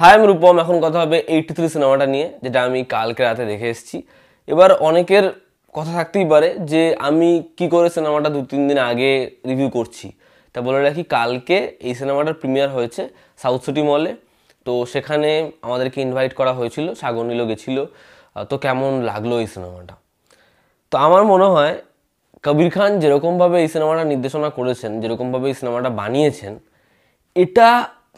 high আমি রূপম এখন কথা হবে এইটি থ্রি সিনেমাটা নিয়ে যেটা আমি কালকে রাতে দেখে এসেছি এবার অনেকের কথা থাকতেই পারে যে আমি কি করে সিনেমাটা দু তিন দিন আগে রিভিউ করছি তা বলে রাখি কালকে এই সিনেমাটার প্রিমিয়ার হয়েছে সাউথ সিটি মলে তো সেখানে আমাদেরকে ইনভাইট করা হয়েছিল সাগর নিল গেছিলো তো কেমন লাগলো এই সিনেমাটা তো আমার মনে হয় কবির খান যেরকমভাবে এই সিনেমাটা নির্দেশনা করেছেন যেরকমভাবে এই সিনেমাটা বানিয়েছেন এটা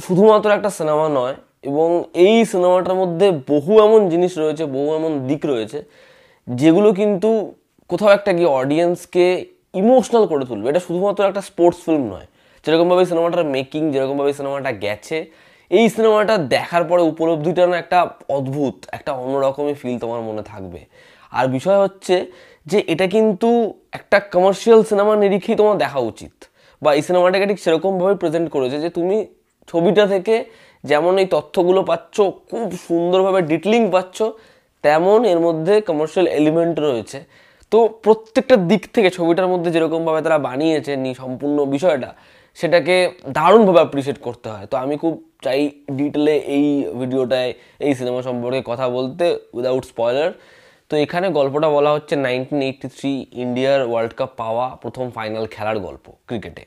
শুধুমাত্র একটা সিনেমা নয় এবং এই সিনেমাটার মধ্যে বহু এমন জিনিস রয়েছে বহু এমন দিক রয়েছে যেগুলো কিন্তু কোথাও একটা গিয়ে অডিয়েন্সকে ইমোশনাল করে তুলবে এটা শুধুমাত্র একটা স্পোর্টস ফিল্ম নয় যেরকমভাবে সিনেমাটার মেকিং যেরকমভাবে সিনেমাটা গেছে এই সিনেমাটা দেখার পরে উপলব্ধিটা না একটা অদ্ভুত একটা অন্যরকমই ফিল তোমার মনে থাকবে আর বিষয় হচ্ছে যে এটা কিন্তু একটা কমার্শিয়াল সিনেমা নিরিখেই তোমার দেখা উচিত বা এই সিনেমাটাকে ঠিক সেরকমভাবে প্রেজেন্ট করেছে যে তুমি ছবিটা থেকে যেমন এই তথ্যগুলো পাচ্ছ খুব সুন্দরভাবে ডিটেলিং পাচ্ছ তেমন এর মধ্যে কমার্শিয়াল এলিমেন্ট রয়েছে তো প্রত্যেকটা দিক থেকে ছবিটার মধ্যে যেরকমভাবে তারা বানিয়েছে নি সম্পূর্ণ বিষয়টা সেটাকে দারুণভাবে অ্যাপ্রিসিয়েট করতে হয় তো আমি খুব চাই ডিটেলে এই ভিডিওটায় এই সিনেমা সম্পর্কে কথা বলতে উইদাউট স্পয়লার তো এখানে গল্পটা বলা হচ্ছে নাইনটিন এইটটি থ্রি ইন্ডিয়ার ওয়ার্ল্ড কাপ পাওয়া প্রথম ফাইনাল খেলার গল্প ক্রিকেটে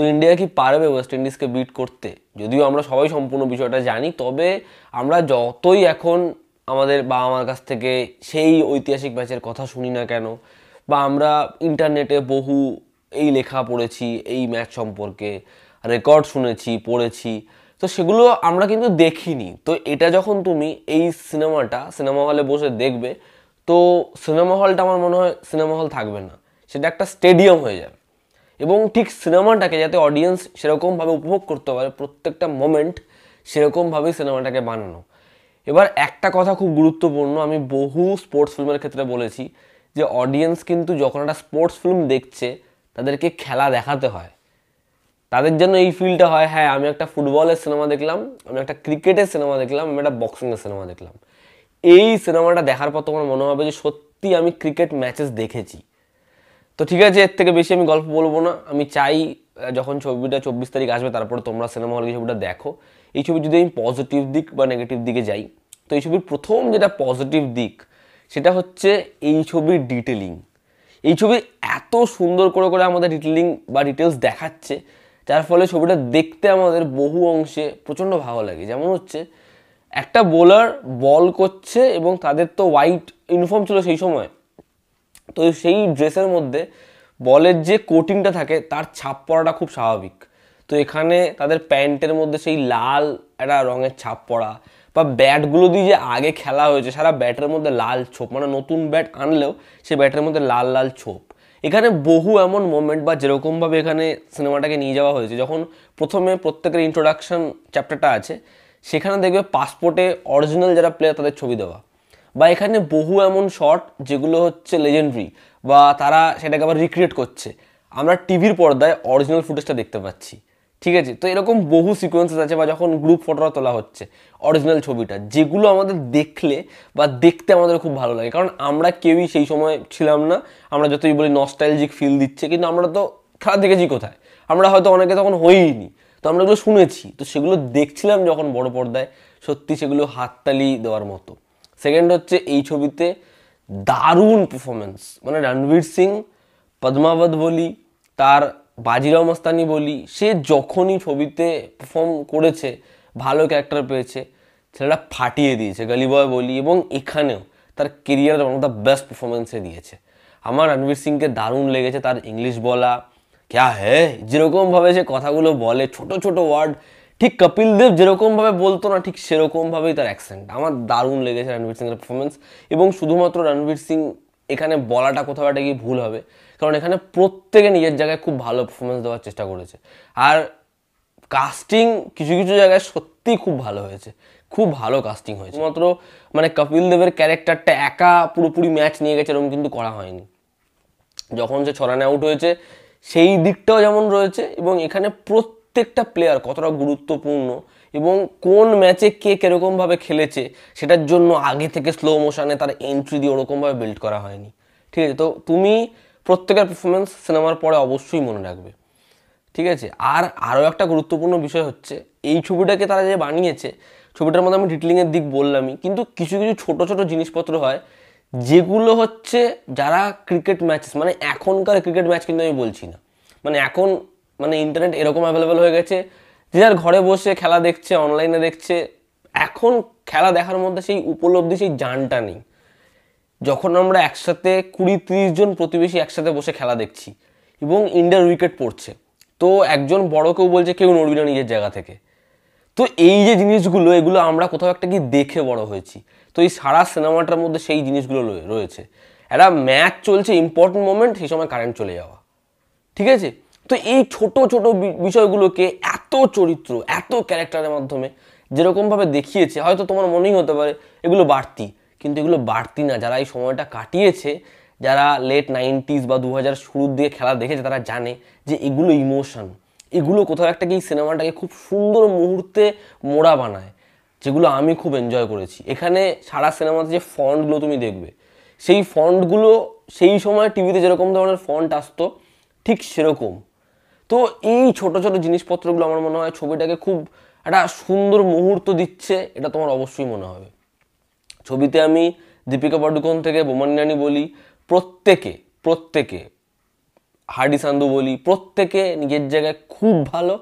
তো ইন্ডিয়া কি পারবে ওয়েস্ট ইন্ডিজকে বিট করতে যদিও আমরা সবাই সম্পূর্ণ বিষয়টা জানি তবে আমরা যতই এখন আমাদের বা আমার কাছ থেকে সেই ঐতিহাসিক ম্যাচের কথা শুনি না কেন বা আমরা ইন্টারনেটে বহু এই লেখা পড়েছি এই ম্যাচ সম্পর্কে রেকর্ড শুনেছি পড়েছি তো সেগুলো আমরা কিন্তু দেখিনি তো এটা যখন তুমি এই সিনেমাটা সিনেমা হলে বসে দেখবে তো সিনেমা হলটা আমার মনে হয় সিনেমা হল থাকবে না সেটা একটা স্টেডিয়াম হয়ে যাবে এবং ঠিক সিনেমাটাকে যাতে অডিয়েন্স সেরকমভাবে উপভোগ করতে পারে প্রত্যেকটা মোমেন্ট সেরকমভাবেই সিনেমাটাকে বানানো এবার একটা কথা খুব গুরুত্বপূর্ণ আমি বহু স্পোর্টস ফিল্মের ক্ষেত্রে বলেছি যে অডিয়েন্স কিন্তু যখন একটা স্পোর্টস ফিল্ম দেখছে তাদেরকে খেলা দেখাতে হয় তাদের জন্য এই ফিলটা হয় হ্যাঁ আমি একটা ফুটবলের সিনেমা দেখলাম আমি একটা ক্রিকেটের সিনেমা দেখলাম আমি একটা বক্সিংয়ের সিনেমা দেখলাম এই সিনেমাটা দেখার পর তোমার মনে হবে যে সত্যি আমি ক্রিকেট ম্যাচেস দেখেছি তো ঠিক আছে এর থেকে বেশি আমি গল্প বলবো না আমি চাই যখন ছবিটা চব্বিশ তারিখ আসবে তারপরে তোমরা সিনেমা হলে ছবিটা দেখো এই ছবি যদি আমি পজিটিভ দিক বা নেগেটিভ দিকে যাই তো এই ছবির প্রথম যেটা পজিটিভ দিক সেটা হচ্ছে এই ছবির ডিটেলিং এই ছবি এত সুন্দর করে করে আমাদের ডিটেলিং বা ডিটেলস দেখাচ্ছে যার ফলে ছবিটা দেখতে আমাদের বহু অংশে প্রচণ্ড ভালো লাগে যেমন হচ্ছে একটা বোলার বল করছে এবং তাদের তো হোয়াইট ইউনিফর্ম ছিল সেই সময় তো সেই ড্রেসের মধ্যে বলের যে কোটিংটা থাকে তার ছাপ পড়াটা খুব স্বাভাবিক তো এখানে তাদের প্যান্টের মধ্যে সেই লাল একটা রঙের ছাপ পড়া বা ব্যাটগুলো দিয়ে যে আগে খেলা হয়েছে সারা ব্যাটের মধ্যে লাল ছোপ মানে নতুন ব্যাট আনলেও সে ব্যাটের মধ্যে লাল লাল ছোপ এখানে বহু এমন মোমেন্ট বা যেরকমভাবে এখানে সিনেমাটাকে নিয়ে যাওয়া হয়েছে যখন প্রথমে প্রত্যেকের ইন্ট্রোডাকশন চ্যাপ্টারটা আছে সেখানে দেখবে পাসপোর্টে অরিজিনাল যারা প্লেয়ার তাদের ছবি দেওয়া বা এখানে বহু এমন শট যেগুলো হচ্ছে লেজেন্ডারি বা তারা সেটাকে আবার রিক্রিয়েট করছে আমরা টিভির পর্দায় অরিজিনাল ফুটেজটা দেখতে পাচ্ছি ঠিক আছে তো এরকম বহু সিকোয়েন্সেস আছে বা যখন গ্রুপ ফটোটা তোলা হচ্ছে অরিজিনাল ছবিটা যেগুলো আমাদের দেখলে বা দেখতে আমাদের খুব ভালো লাগে কারণ আমরা কেউই সেই সময় ছিলাম না আমরা যতই বলি নস্টাইলজিক ফিল দিচ্ছে কিন্তু আমরা তো খেলা দেখেছি কোথায় আমরা হয়তো অনেকে তখন হইনি তো আমরা এগুলো শুনেছি তো সেগুলো দেখছিলাম যখন বড় পর্দায় সত্যি সেগুলো হাততালি দেওয়ার মতো সেকেন্ড হচ্ছে এই ছবিতে দারুণ পারফরমেন্স মানে রণবীর সিং পদ্মাবত বলি তার বাজিরাও মস্তানি বলি সে যখনই ছবিতে পারফর্ম করেছে ভালো ক্যারেক্টার পেয়েছে ছেলেটা ফাটিয়ে দিয়েছে গলিবয় বলি এবং এখানেও তার কেরিয়ারের ওয়ান অফ দ্য বেস্ট পারফরমেন্সে দিয়েছে আমার রণবীর সিংকে দারুণ লেগেছে তার ইংলিশ বলা ক্যা হ্যাঁ যেরকমভাবে সে কথাগুলো বলে ছোট ছোট ওয়ার্ড ঠিক কপিল দেব যেরকমভাবে বলতো না ঠিক সেরকমভাবেই তার অ্যাকসেন্ট আমার দারুণ লেগেছে রণবীর সিংয়ের পারফরমেন্স এবং শুধুমাত্র রণবীর সিং এখানে বলাটা কোথাও একটা গিয়ে ভুল হবে কারণ এখানে প্রত্যেকে নিজের জায়গায় খুব ভালো পারফরমেন্স দেওয়ার চেষ্টা করেছে আর কাস্টিং কিছু কিছু জায়গায় সত্যি খুব ভালো হয়েছে খুব ভালো কাস্টিং হয়েছে মাত্র মানে কপিল দেবের ক্যারেক্টারটা একা পুরোপুরি ম্যাচ নিয়ে গেছে এরকম কিন্তু করা হয়নি যখন সে ছড়ানে আউট হয়েছে সেই দিকটাও যেমন রয়েছে এবং এখানে প্রত্যেক প্রত্যেকটা প্লেয়ার কতটা গুরুত্বপূর্ণ এবং কোন ম্যাচে কে কীরকমভাবে খেলেছে সেটার জন্য আগে থেকে স্লো মোশনে তার এন্ট্রি দিয়ে ওরকমভাবে বিল্ড করা হয়নি ঠিক আছে তো তুমি প্রত্যেকের পারফরমেন্স সিনেমার পরে অবশ্যই মনে রাখবে ঠিক আছে আর আরও একটা গুরুত্বপূর্ণ বিষয় হচ্ছে এই ছবিটাকে তারা যে বানিয়েছে ছবিটার মধ্যে আমি ডিটেলিংয়ের দিক বললামই কিন্তু কিছু কিছু ছোট ছোট জিনিসপত্র হয় যেগুলো হচ্ছে যারা ক্রিকেট ম্যাচেস মানে এখনকার ক্রিকেট ম্যাচ কিন্তু আমি বলছি না মানে এখন মানে ইন্টারনেট এরকম অ্যাভেলেবেল হয়ে গেছে যে যার ঘরে বসে খেলা দেখছে অনলাইনে দেখছে এখন খেলা দেখার মধ্যে সেই উপলব্ধি সেই জানটা নেই যখন আমরা একসাথে কুড়ি তিরিশ জন প্রতিবেশী একসাথে বসে খেলা দেখছি এবং ইন্ডিয়ার উইকেট পড়ছে তো একজন বড় কেউ বলছে কেউ নড়বি না নিজের জায়গা থেকে তো এই যে জিনিসগুলো এগুলো আমরা কোথাও একটা কি দেখে বড় হয়েছি তো এই সারা সিনেমাটার মধ্যে সেই জিনিসগুলো রয়েছে একটা ম্যাচ চলছে ইম্পর্টেন্ট মোমেন্ট সেই সময় কারেন্ট চলে যাওয়া ঠিক আছে তো এই ছোট ছোট বিষয়গুলোকে এত চরিত্র এত ক্যারেক্টারের মাধ্যমে যেরকমভাবে দেখিয়েছে হয়তো তোমার মনেই হতে পারে এগুলো বাড়তি কিন্তু এগুলো বাড়তি না যারা এই সময়টা কাটিয়েছে যারা লেট নাইনটিস বা দু হাজার শুরুর দিকে খেলা দেখেছে তারা জানে যে এগুলো ইমোশন এগুলো কোথাও একটা কি সিনেমাটাকে খুব সুন্দর মুহূর্তে মোড়া বানায় যেগুলো আমি খুব এনজয় করেছি এখানে সারা সিনেমাতে যে ফন্টগুলো তুমি দেখবে সেই ফন্টগুলো সেই সময় টিভিতে যেরকম ধরনের ফন্ট আসতো ঠিক সেরকম তো এই ছোট ছোট জিনিসপত্রগুলো আমার মনে হয় ছবিটাকে খুব একটা সুন্দর মুহূর্ত দিচ্ছে এটা তোমার অবশ্যই মনে হবে ছবিতে আমি দীপিকা পাডুকোন থেকে বোমানিয়ানি বলি প্রত্যেকে প্রত্যেকে হার্ডি সান্ধু বলি প্রত্যেকে নিজের জায়গায় খুব ভালো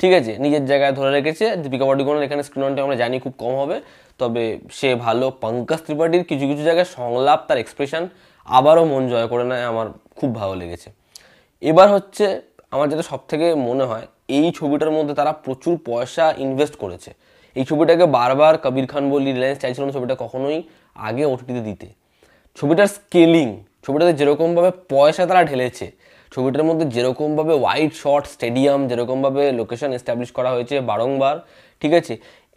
ঠিক আছে নিজের জায়গায় ধরে রেখেছে দীপিকা পাডুকোনের এখানে স্ক্রিন আমরা জানি খুব কম হবে তবে সে ভালো পঙ্কাজ ত্রিপাঠীর কিছু কিছু জায়গায় সংলাপ তার এক্সপ্রেশন আবারও মন জয় করে নেয় আমার খুব ভালো লেগেছে এবার হচ্ছে আমার যেটা সব থেকে মনে হয় এই ছবিটার মধ্যে তারা প্রচুর পয়সা ইনভেস্ট করেছে এই ছবিটাকে বারবার কবির খান বলি রিলায়েন্স চাইছিল না ছবিটা কখনোই আগে ওটিতে দিতে ছবিটার স্কেলিং ছবিটাতে যেরকমভাবে পয়সা তারা ঢেলেছে ছবিটার মধ্যে যেরকমভাবে হোয়াইট শট স্টেডিয়াম যেরকমভাবে লোকেশন এস্টাবলিশ করা হয়েছে বারংবার ঠিক আছে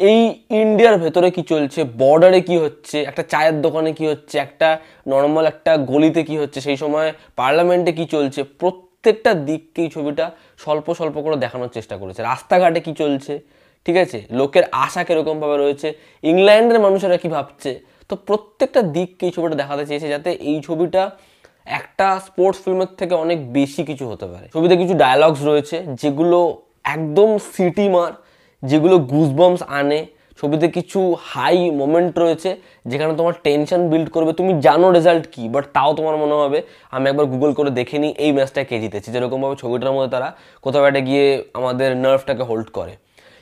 এই ইন্ডিয়ার ভেতরে কি চলছে বর্ডারে কি হচ্ছে একটা চায়ের দোকানে কি হচ্ছে একটা নর্মাল একটা গলিতে কি হচ্ছে সেই সময় পার্লামেন্টে কি চলছে প্রত্যেক প্রত্যেকটা দিককেই ছবিটা স্বল্প স্বল্প করে দেখানোর চেষ্টা করেছে রাস্তাঘাটে কি চলছে ঠিক আছে লোকের আশা কীরকমভাবে রয়েছে ইংল্যান্ডের মানুষেরা কি ভাবছে তো প্রত্যেকটা দিককে এই ছবিটা দেখাতে চেয়েছে যাতে এই ছবিটা একটা স্পোর্টস ফিল্মের থেকে অনেক বেশি কিছু হতে পারে ছবিতে কিছু ডায়ালগস রয়েছে যেগুলো একদম সিটি মার যেগুলো গুজবম্স আনে ছবিতে কিছু হাই মোমেন্ট রয়েছে যেখানে তোমার টেনশন বিল্ড করবে তুমি জানো রেজাল্ট কি বাট তাও তোমার মনে হবে আমি একবার গুগল করে দেখে নিই এই ম্যাচটা কে জিতেছি যেরকমভাবে ছবিটার মধ্যে তারা কোথাও একটা গিয়ে আমাদের নার্ভটাকে হোল্ড করে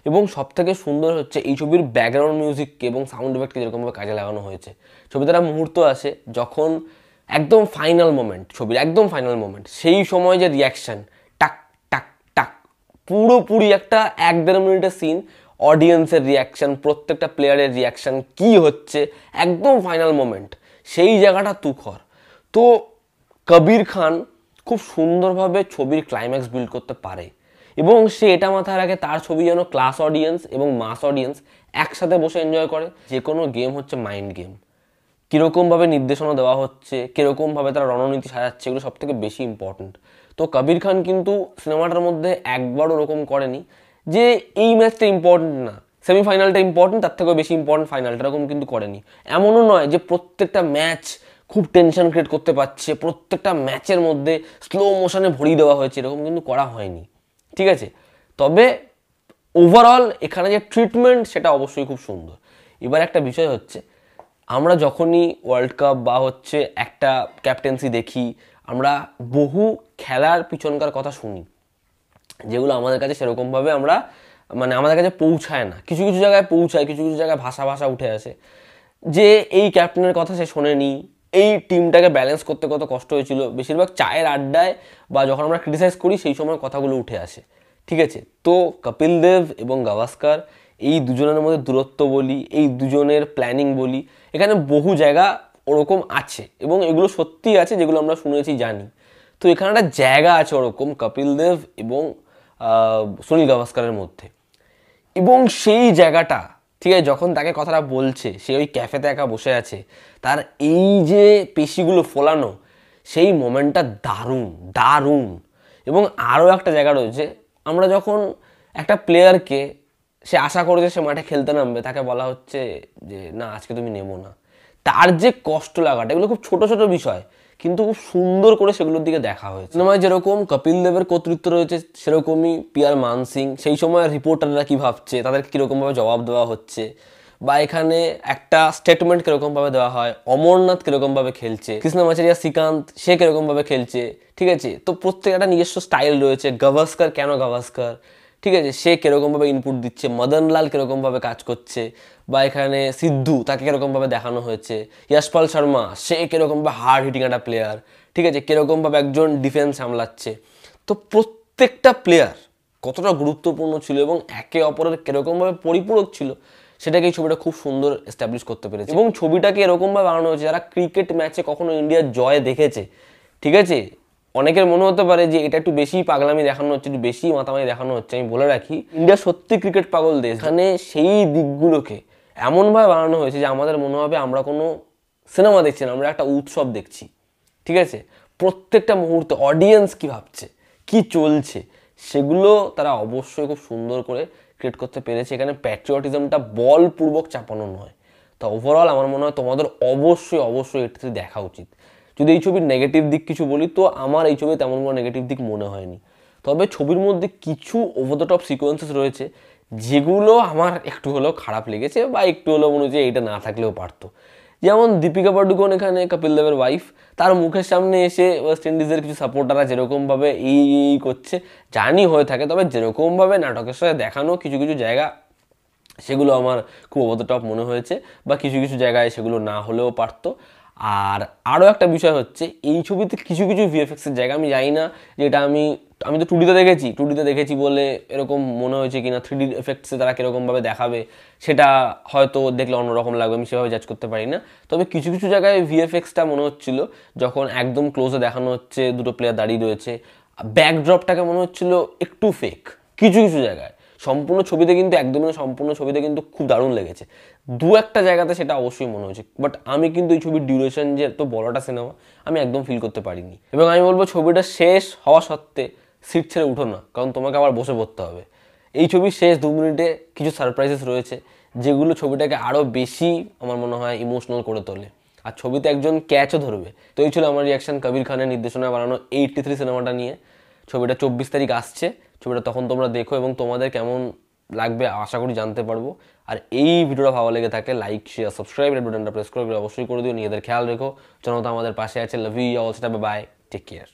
এবং সবথেকে সুন্দর হচ্ছে এই ছবির ব্যাকগ্রাউন্ড মিউজিককে এবং সাউন্ড ইফেক্টকে যেরকমভাবে কাজে লাগানো হয়েছে ছবিটার মুহূর্ত আসে যখন একদম ফাইনাল মোমেন্ট ছবির একদম ফাইনাল মোমেন্ট সেই সময় যে রিয়াকশান টাক টাক টাক পুরোপুরি একটা এক দেড় মিনিটের সিন অডিয়েন্সের রিয়াকশান প্রত্যেকটা প্লেয়ারের রিয়াকশান কি হচ্ছে একদম ফাইনাল মোমেন্ট সেই জায়গাটা তুখর তো কবির খান খুব সুন্দরভাবে ছবির ক্লাইম্যাক্স বিল্ড করতে পারে এবং সে এটা মাথায় রাখে তার ছবি যেন ক্লাস অডিয়েন্স এবং মাস অডিয়েন্স একসাথে বসে এনজয় করে যে কোনো গেম হচ্ছে মাইন্ড গেম কীরকমভাবে নির্দেশনা দেওয়া হচ্ছে কীরকমভাবে তারা রণনীতি সাজাচ্ছে এগুলো সবথেকে বেশি ইম্পর্ট্যান্ট তো কবির খান কিন্তু সিনেমাটার মধ্যে একবারও ওরকম করেনি যে এই ম্যাচটা ইম্পর্টেন্ট না সেমিফাইনালটা ইম্পর্টেন্ট তার থেকেও বেশি ইম্পর্টেন্ট ফাইনালটা এরকম কিন্তু করেনি এমনও নয় যে প্রত্যেকটা ম্যাচ খুব টেনশন ক্রিয়েট করতে পারছে প্রত্যেকটা ম্যাচের মধ্যে স্লো মোশনে ভরিয়ে দেওয়া হয়েছে এরকম কিন্তু করা হয়নি ঠিক আছে তবে ওভারঅল এখানে যে ট্রিটমেন্ট সেটা অবশ্যই খুব সুন্দর এবার একটা বিষয় হচ্ছে আমরা যখনই ওয়ার্ল্ড কাপ বা হচ্ছে একটা ক্যাপ্টেন্সি দেখি আমরা বহু খেলার পিছনকার কথা শুনি যেগুলো আমাদের কাছে সেরকমভাবে আমরা মানে আমাদের কাছে পৌঁছায় না কিছু কিছু জায়গায় পৌঁছায় কিছু কিছু জায়গায় ভাষা ভাষা উঠে আসে যে এই ক্যাপ্টেনের কথা সে শোনেনি এই টিমটাকে ব্যালেন্স করতে কত কষ্ট হয়েছিল বেশিরভাগ চায়ের আড্ডায় বা যখন আমরা ক্রিটিসাইজ করি সেই সময় কথাগুলো উঠে আসে ঠিক আছে তো কপিল দেব এবং গাভাস্কার এই দুজনের মধ্যে দূরত্ব বলি এই দুজনের প্ল্যানিং বলি এখানে বহু জায়গা ওরকম আছে এবং এগুলো সত্যি আছে যেগুলো আমরা শুনেছি জানি তো এখানে একটা জায়গা আছে ওরকম কপিল দেব এবং সুনীল গাভাস্কারের মধ্যে এবং সেই জায়গাটা ঠিক আছে যখন তাকে কথাটা বলছে সে ওই ক্যাফেতে একা বসে আছে তার এই যে পেশিগুলো ফোলানো সেই মোমেন্টটা দারুণ দারুণ এবং আরও একটা জায়গা রয়েছে আমরা যখন একটা প্লেয়ারকে সে আশা করে যে সে মাঠে খেলতে নামবে তাকে বলা হচ্ছে যে না আজকে তুমি নেবো না তার যে কষ্ট লাগাটা এগুলো খুব ছোট ছোট বিষয় কিন্তু খুব সুন্দর করে সেগুলোর দিকে দেখা হয়েছে সিনেমায় যেরকম কপিল দেবের কর্তৃত্ব রয়েছে সেরকমই পিয়ার মানসিং সেই সময় রিপোর্টাররা কী ভাবছে তাদেরকে কীরকমভাবে জবাব দেওয়া হচ্ছে বা এখানে একটা স্টেটমেন্ট কীরকমভাবে দেওয়া হয় অমরনাথ কীরকমভাবে খেলছে কৃষ্ণমাচারিয়া শ্রীকান্ত সে কীরকমভাবে খেলছে ঠিক আছে তো প্রত্যেক একটা নিজস্ব স্টাইল রয়েছে গাভাস্কর কেন গাভাস্কর ঠিক আছে সে কীরকমভাবে ইনপুট দিচ্ছে মদনলাল কীরকমভাবে কাজ করছে বা এখানে সিদ্ধু তাকে কীরকমভাবে দেখানো হয়েছে ইয়াশপাল শর্মা সে কীরকমভাবে হার্ড হিটিং একটা প্লেয়ার ঠিক আছে কীরকমভাবে একজন ডিফেন্স সামলাচ্ছে তো প্রত্যেকটা প্লেয়ার কতটা গুরুত্বপূর্ণ ছিল এবং একে অপরের কীরকমভাবে পরিপূরক ছিল সেটাকে এই ছবিটা খুব সুন্দর এস্টাবলিশ করতে পেরেছে এবং ছবিটাকে এরকমভাবে বানানো হয়েছে যারা ক্রিকেট ম্যাচে কখনো ইন্ডিয়ার জয় দেখেছে ঠিক আছে অনেকের মনে হতে পারে যে এটা একটু বেশি পাগলামি দেখানো হচ্ছে একটু বেশি মাতামাতি দেখানো হচ্ছে আমি বলে রাখি ইন্ডিয়া সত্যি ক্রিকেট পাগল দেশ এখানে সেই দিকগুলোকে এমনভাবে বানানো হয়েছে যে আমাদের মনে হবে আমরা কোনো সিনেমা দেখছি না আমরা একটা উৎসব দেখছি ঠিক আছে প্রত্যেকটা মুহূর্তে অডিয়েন্স কী ভাবছে কি চলছে সেগুলো তারা অবশ্যই খুব সুন্দর করে ক্রিয়েট করতে পেরেছে এখানে প্যাট্রিয়টিজমটা বলপূর্বক চাপানো নয় তো ওভারঅল আমার মনে হয় তোমাদের অবশ্যই অবশ্যই এটিতে দেখা উচিত যদি এই ছবির নেগেটিভ দিক কিছু বলি তো আমার এই ছবি তেমন কোনো নেগেটিভ দিক মনে হয়নি তবে ছবির মধ্যে কিছু ওভার দ্য টপ সিকোয়েন্সেস রয়েছে যেগুলো আমার একটু হলেও খারাপ লেগেছে বা একটু হলেও মনে হচ্ছে এটা না থাকলেও পারতো যেমন দীপিকা পাডুকোন এখানে কপিল দেবের ওয়াইফ তার মুখের সামনে এসে ওয়েস্ট ইন্ডিজের কিছু সাপোর্টাররা যেরকমভাবে এই এই করছে জানি হয়ে থাকে তবে যেরকমভাবে নাটকের সাথে দেখানো কিছু কিছু জায়গা সেগুলো আমার খুব অবত টপ মনে হয়েছে বা কিছু কিছু জায়গায় সেগুলো না হলেও পারতো আর আরও একটা বিষয় হচ্ছে এই ছবিতে কিছু কিছু ভিএফএক্সের জায়গা আমি জানি না যেটা আমি আমি তো টুডিতে দেখেছি টুডিতে দেখেছি বলে এরকম মনে হয়েছে কিনা থ্রি ডির এফেক্টসে তারা কীরকমভাবে দেখাবে সেটা হয়তো দেখলে অন্যরকম লাগবে আমি সেভাবে জাজ করতে পারি না তবে কিছু কিছু জায়গায় ভিএফএক্সটা মনে হচ্ছিল যখন একদম ক্লোজে দেখানো হচ্ছে দুটো প্লেয়ার দাঁড়িয়ে রয়েছে ব্যাকড্রপটাকে মনে হচ্ছিল একটু ফেক কিছু কিছু জায়গায় সম্পূর্ণ ছবিতে কিন্তু একদমই না সম্পূর্ণ ছবিতে কিন্তু খুব দারুণ লেগেছে দু একটা জায়গাতে সেটা অবশ্যই মনে হয়েছে বাট আমি কিন্তু এই ছবির ডিউরেশন যে এত বড়টা সিনেমা আমি একদম ফিল করতে পারিনি এবং আমি বলবো ছবিটা শেষ হওয়া সত্ত্বে সিট ছেড়ে উঠো না কারণ তোমাকে আবার বসে পড়তে হবে এই ছবির শেষ দু মিনিটে কিছু সারপ্রাইজেস রয়েছে যেগুলো ছবিটাকে আরও বেশি আমার মনে হয় ইমোশনাল করে তোলে আর ছবিতে একজন ক্যাচও ধরবে তো এই ছিল আমার রিয়াকশান কবির খানের নির্দেশনায় বানানো এইটটি থ্রি সিনেমাটা নিয়ে ছবিটা চব্বিশ তারিখ আসছে ছবিটা তখন তোমরা দেখো এবং তোমাদের কেমন লাগবে আশা করি জানতে পারবো আর এই ভিডিওটা ভালো লেগে থাকে লাইক শেয়ার সাবস্ক্রাইব রেড বাটনটা প্রেস করে অবশ্যই করে দিও নিজেদের খেয়াল রেখো তো আমাদের পাশে আছে লাভ ইউ অল সেটা বাই টেক কেয়ার